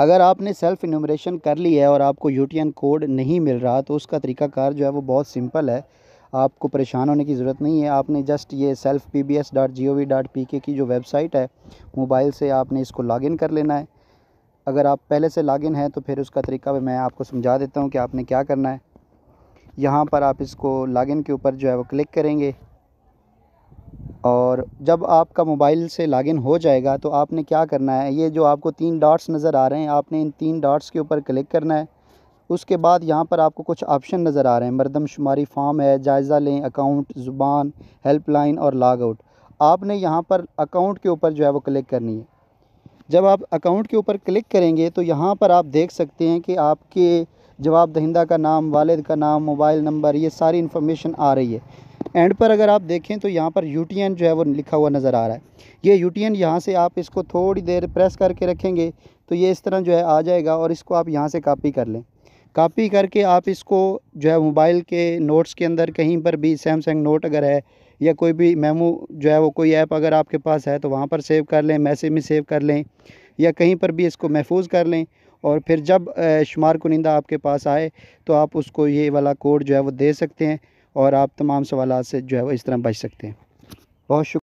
अगर आपने self enumeration कर ली है और आपको एन कोड नहीं मिल रहा तो उसका तरीकाकार जो है वो बहुत सिंपल है आपको परेशान होने की ज़रूरत नहीं है आपने जस्ट ये self P B S dot G O V dot P K की जो वेबसाइट है मोबाइल से आपने इसको लॉगिन कर लेना है अगर आप पहले से लॉगिन है तो फिर उसका तरीका भी मैं आपको समझा देता हूँ कि आपने क्या करना है यहाँ पर आप इसको लॉगिन के ऊपर जो है वो क्लिक करेंगे और जब आपका मोबाइल से लॉगिन हो जाएगा तो आपने क्या करना है ये जो आपको तीन डॉट्स नज़र आ रहे हैं आपने इन तीन डॉट्स के ऊपर क्लिक करना है उसके बाद यहाँ पर आपको कुछ ऑप्शन नज़र आ रहे हैं मरदमशुमारी फॉर्म है जायज़ा लें अकाउंट ज़ुबान हेल्पलाइन और लॉग आउट आपने यहाँ पर अकाउंट के ऊपर जो है वो क्लिक करनी है जब आप अकाउंट के ऊपर क्लिक करेंगे तो यहाँ पर आप देख सकते हैं कि आपके जवाब दहिंदा का नाम वालद का नाम मोबाइल नंबर ये सारी इन्फॉर्मेशन आ रही है एंड पर अगर आप देखें तो यहाँ पर यू जो है वो लिखा हुआ नज़र आ रहा है ये यू टी यहाँ से आप इसको थोड़ी देर प्रेस करके रखेंगे तो ये इस तरह जो है आ जाएगा और इसको आप यहाँ से कापी कर लें कापी करके आप इसको जो है मोबाइल के नोट्स के अंदर कहीं पर भी सैमसंग नोट अगर है या कोई भी मेमो जो है वो कोई ऐप अगर आपके पास है तो वहाँ पर सेव कर लें मैसेज में सेव कर लें या कहीं पर भी इसको महफूज कर लें और फिर जब शुमार कुनिंदा आपके पास आए तो आप उसको ये वाला कोड जो है वो दे सकते हैं और आप तमाम सवाल से जो है वो इस तरह बच सकते हैं बहुत शुक्रिया